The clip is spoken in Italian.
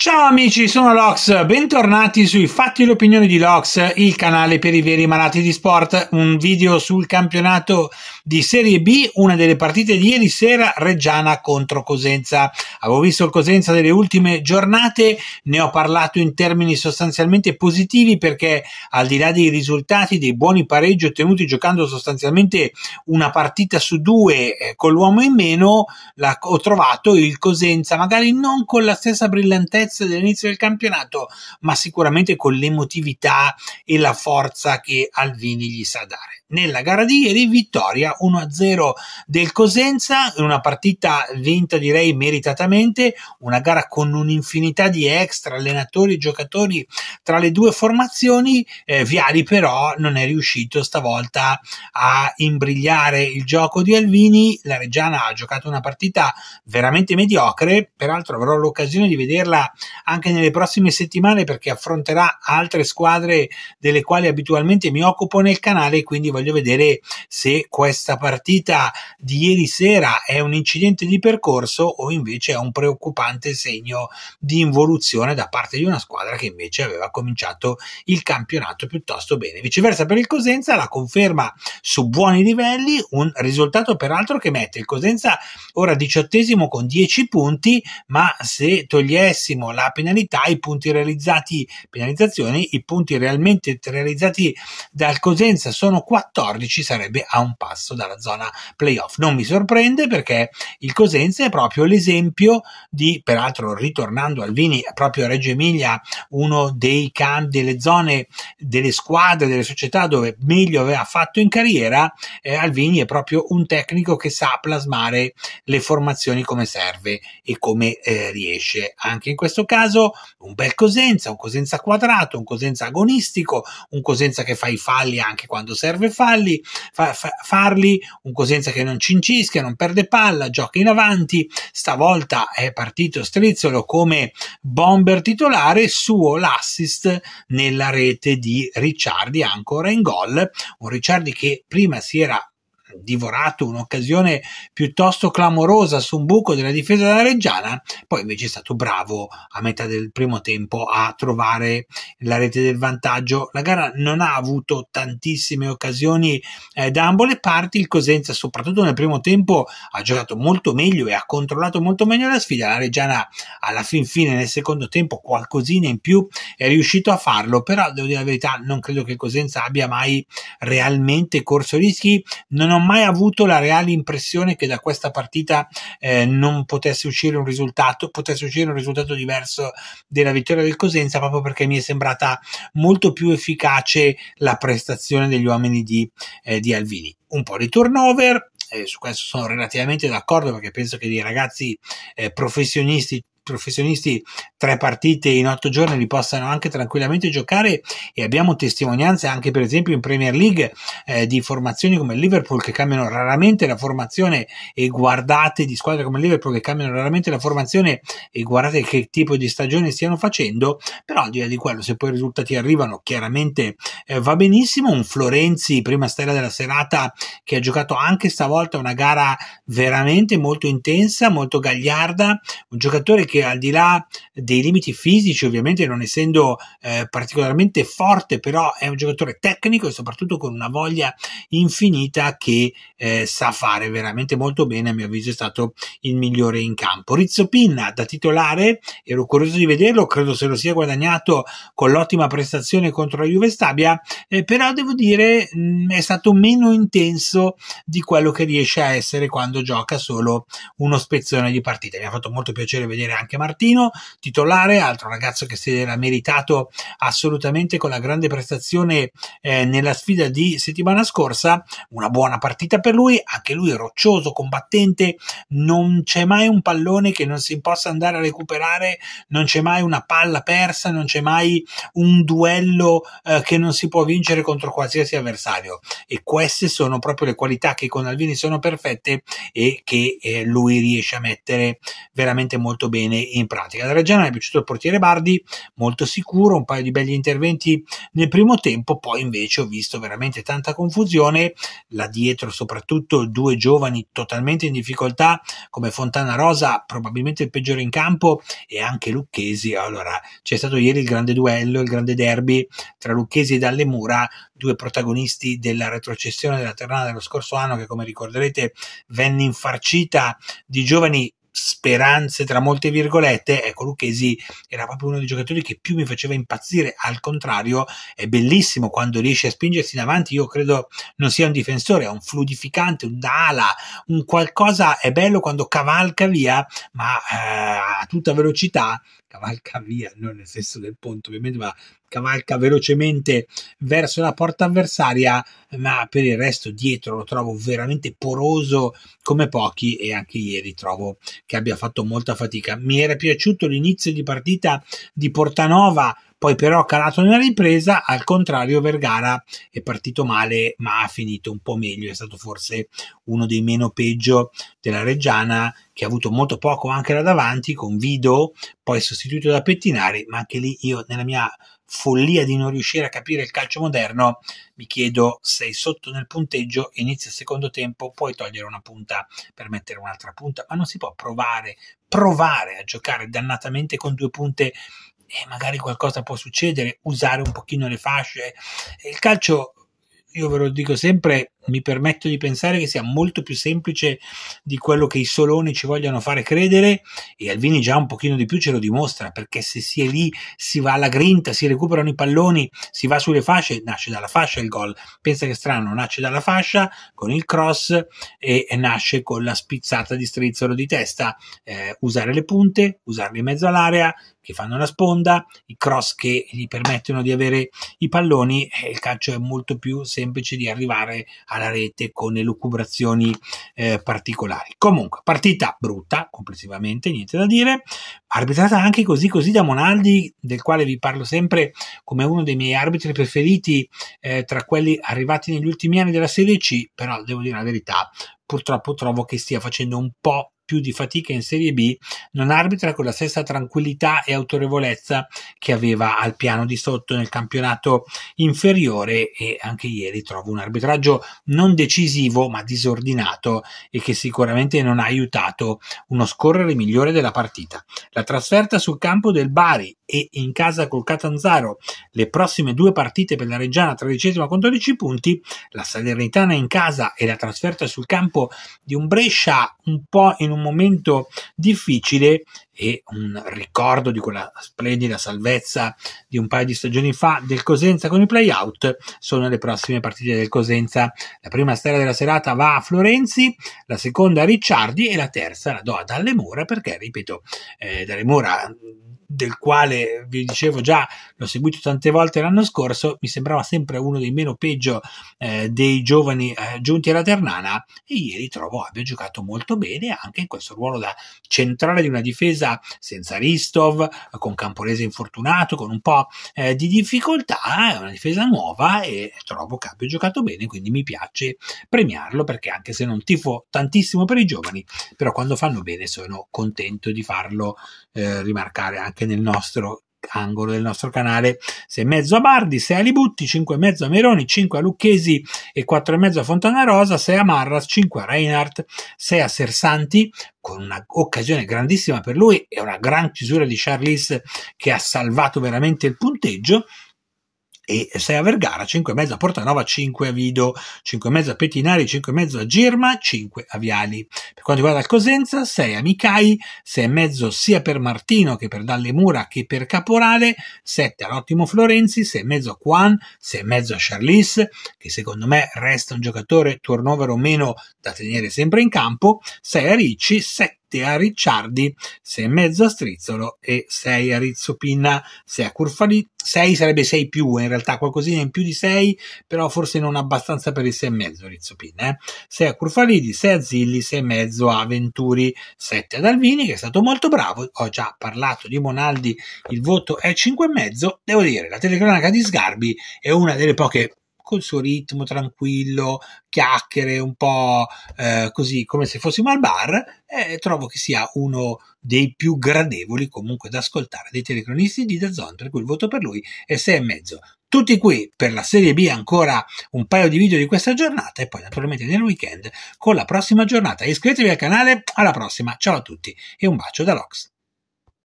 Ciao amici, sono Lox, bentornati sui Fatti e l'Opinione di Lox, il canale per i veri malati di sport, un video sul campionato di Serie B, una delle partite di ieri sera, Reggiana contro Cosenza. Avevo visto il Cosenza delle ultime giornate, ne ho parlato in termini sostanzialmente positivi perché al di là dei risultati, dei buoni pareggi ottenuti giocando sostanzialmente una partita su due eh, con l'uomo in meno, la, ho trovato il Cosenza magari non con la stessa brillantezza pezzo dell'inizio del campionato, ma sicuramente con l'emotività e la forza che Alvini gli sa dare. Nella gara di ieri, vittoria 1-0 del Cosenza, una partita vinta direi meritatamente, una gara con un'infinità di extra allenatori e giocatori tra le due formazioni. Eh, Viali però non è riuscito stavolta a imbrigliare il gioco di Alvini. La Reggiana ha giocato una partita veramente mediocre, peraltro avrò l'occasione di vederla anche nelle prossime settimane perché affronterà altre squadre delle quali abitualmente mi occupo nel canale quindi voglio vedere se questa partita di ieri sera è un incidente di percorso o invece è un preoccupante segno di involuzione da parte di una squadra che invece aveva cominciato il campionato piuttosto bene. Viceversa per il Cosenza la conferma su buoni livelli, un risultato peraltro che mette il Cosenza ora diciottesimo con 10 punti, ma se togliessimo la penalità, i punti realizzati, penalizzazioni, i punti realmente realizzati dal Cosenza sono 14, sarebbe a un passo dalla zona playoff. Non mi sorprende perché il Cosenza è proprio l'esempio di, peraltro ritornando al Vini, proprio a Reggio Emilia, uno dei campi, delle zone, delle squadre, delle società dove meglio aveva fatto in carriera, eh, Alvini è proprio un tecnico che sa plasmare le formazioni come serve e come eh, riesce. Anche in questo questo caso un bel Cosenza, un Cosenza quadrato, un Cosenza agonistico, un Cosenza che fa i falli anche quando serve falli, fa, fa, farli, un Cosenza che non cincischia, non perde palla, gioca in avanti. Stavolta è partito Strizzolo come bomber titolare, suo l'assist nella rete di Ricciardi, ancora in gol. Un Ricciardi che prima si era divorato un'occasione piuttosto clamorosa su un buco della difesa della Reggiana, poi invece è stato bravo a metà del primo tempo a trovare la rete del vantaggio. La gara non ha avuto tantissime occasioni eh, da ambo le parti, il Cosenza soprattutto nel primo tempo ha giocato molto meglio e ha controllato molto meglio la sfida, la Reggiana alla fin fine nel secondo tempo qualcosina in più è riuscito a farlo, però devo dire la verità non credo che Cosenza abbia mai realmente corso rischi, non ho mai mai avuto la reale impressione che da questa partita eh, non potesse uscire un risultato, potesse uscire un risultato diverso della vittoria del Cosenza, proprio perché mi è sembrata molto più efficace la prestazione degli uomini di, eh, di Alvini. Un po' di turnover, eh, su questo sono relativamente d'accordo perché penso che dei ragazzi eh, professionisti professionisti tre partite in otto giorni li possano anche tranquillamente giocare e abbiamo testimonianze anche per esempio in Premier League eh, di formazioni come il Liverpool che cambiano raramente la formazione e guardate di squadre come il Liverpool che cambiano raramente la formazione e guardate che tipo di stagione stiano facendo però al di là di quello se poi i risultati arrivano chiaramente eh, va benissimo un Florenzi prima stella della serata che ha giocato anche stavolta una gara veramente molto intensa molto gagliarda un giocatore che perché al di là dei limiti fisici, ovviamente non essendo eh, particolarmente forte, però è un giocatore tecnico e soprattutto con una voglia infinita che eh, sa fare veramente molto bene, a mio avviso è stato il migliore in campo. Rizzo Pinna da titolare, ero curioso di vederlo, credo se lo sia guadagnato con l'ottima prestazione contro la Juve Stabia, eh, però devo dire mh, mm, è stato meno intenso di quello che riesce a essere quando gioca solo uno spezzone di partita. Mi ha fatto molto piacere vedere anche anche Martino, titolare, altro ragazzo che si era meritato assolutamente con la grande prestazione eh, nella sfida di settimana scorsa, una buona partita per lui, anche lui roccioso, combattente, non c'è mai un pallone che non si possa andare a recuperare, non c'è mai una palla persa, non c'è mai un duello eh, che non si può vincere contro qualsiasi avversario e queste sono proprio le qualità che con Alvini sono perfette e che eh, lui riesce a mettere veramente molto bene in pratica. Della Reggiana mi è piaciuto il portiere Bardi, molto sicuro, un paio di belli interventi nel primo tempo, poi invece ho visto veramente tanta confusione, là dietro soprattutto due giovani totalmente in difficoltà come Fontana Rosa, probabilmente il peggiore in campo, e anche Lucchesi. Allora, c'è stato ieri il grande duello, il grande derby tra Lucchesi e Dalle Mura, due protagonisti della retrocessione della Terrana dello scorso anno che come ricorderete venne infarcita di giovani speranze tra molte virgolette, ecco Lucchesi era proprio uno dei giocatori che più mi faceva impazzire, al contrario è bellissimo quando riesce a spingersi in avanti, io credo non sia un difensore, è un fluidificante, un dala un qualcosa, è bello quando cavalca via, ma eh, a tutta velocità cavalca via, non nel senso del ponte ovviamente, ma cavalca velocemente verso la porta avversaria, ma per il resto dietro lo trovo veramente poroso come pochi e anche ieri trovo che abbia fatto molta fatica. Mi era piaciuto l'inizio di partita di Portanova, poi però calato nella ripresa, al contrario Vergara è partito male ma ha finito un po' meglio, è stato forse uno dei meno peggio della Reggiana che ha avuto molto poco anche là davanti con Vido, poi sostituito da Pettinari, ma anche lì io nella mia follia di non riuscire a capire il calcio moderno, mi chiedo sei sotto nel punteggio, inizia il secondo tempo, puoi togliere una punta per mettere un'altra punta, ma non si può provare, provare a giocare dannatamente con due punte e magari qualcosa può succedere, usare un pochino le fasce. Il calcio, io ve lo dico sempre, mi permetto di pensare che sia molto più semplice di quello che i soloni ci vogliono fare credere e Alvini già un pochino di più ce lo dimostra perché se si è lì si va alla grinta, si recuperano i palloni, si va sulle fasce, nasce dalla fascia il gol, pensa che strano, nasce dalla fascia con il cross e, nasce con la spizzata di strizzolo di testa, eh, usare le punte, usarle in mezzo all'area, che fanno la sponda, i cross che gli permettono di avere i palloni e il calcio è molto più semplice di arrivare a alla rete con elucubrazioni eh, particolari. Comunque, partita brutta, complessivamente, niente da dire, arbitrata anche così così da Monaldi, del quale vi parlo sempre come uno dei miei arbitri preferiti eh, tra quelli arrivati negli ultimi anni della Serie C, però devo dire la verità, purtroppo trovo che stia facendo un po' più di fatica in Serie B, non arbitra con la stessa tranquillità e autorevolezza che aveva al piano di sotto nel campionato inferiore e anche ieri trovo un arbitraggio non decisivo ma disordinato e che sicuramente non ha aiutato uno scorrere migliore della partita. La trasferta sul campo del Bari e in casa col Catanzaro le prossime due partite per la Reggiana tredicesima con 12 punti, la Salernitana in casa e la trasferta sul campo di un Brescia un po' in un un momento difficile e un ricordo di quella splendida salvezza di un paio di stagioni fa del Cosenza con i playout sono le prossime partite del Cosenza. La prima stella della serata va a Florenzi, la seconda a Ricciardi e la terza la do a Dalle Mura perché, ripeto, eh, Dalle Mura del quale vi dicevo già l'ho seguito tante volte l'anno scorso mi sembrava sempre uno dei meno peggio eh, dei giovani eh, giunti alla Ternana e ieri trovo abbia giocato molto bene anche in questo ruolo da centrale di una difesa difesa senza Ristov, con Campolese infortunato, con un po' eh, di difficoltà, è una difesa nuova e trovo che abbia giocato bene, quindi mi piace premiarlo perché anche se non tifo tantissimo per i giovani, però quando fanno bene sono contento di farlo eh, rimarcare anche nel nostro angolo del nostro canale 6 e mezzo a Bardi, 6 a Libutti, 5 e mezzo a Meroni, 5 a Lucchesi e 4 e mezzo a Fontana Rosa, 6 a Marras, 5 a Reinhardt, 6 a Sersanti con un'occasione grandissima per lui e una gran chiusura di Charlis che ha salvato veramente il punteggio e 6 a Vergara, 5,5 a Portanova, 5 a Vido, 5,5 a Petinari, 5,5 a Girma, 5 a Viali. Per quanto riguarda il Cosenza, 6 a Micai, 6,5 sia per Martino che per Dalle Mura che per Caporale, 7 all'ottimo Florenzi, 6,5 a Quan, 6,5 a Charlis, che secondo me resta un giocatore turnover o meno da tenere sempre in campo, 6 a Ricci, 7 7 a Ricciardi, 6,5 a Strizzolo e 6 a Rizzo 6 a Curfali. 6 sarebbe 6 più, eh, in realtà qualcosina in più di 6, però forse non abbastanza per il 6,5 a Pinna. Eh? 6 a Curfalidi, 6 a Zilli, 6,5 a Venturi, 7 a Dalvini che è stato molto bravo. Ho già parlato di Monaldi, il voto è 5 e mezzo, Devo dire, la telecronaca di Sgarbi è una delle poche col suo ritmo tranquillo, chiacchiere un po' eh, così come se fossimo al bar, eh, trovo che sia uno dei più gradevoli comunque da ascoltare dei telecronisti di Dazzon, per cui il voto per lui è 6,5. Tutti qui per la Serie B ancora un paio di video di questa giornata e poi naturalmente nel weekend con la prossima giornata. Iscrivetevi al canale, alla prossima, ciao a tutti e un bacio da Lox.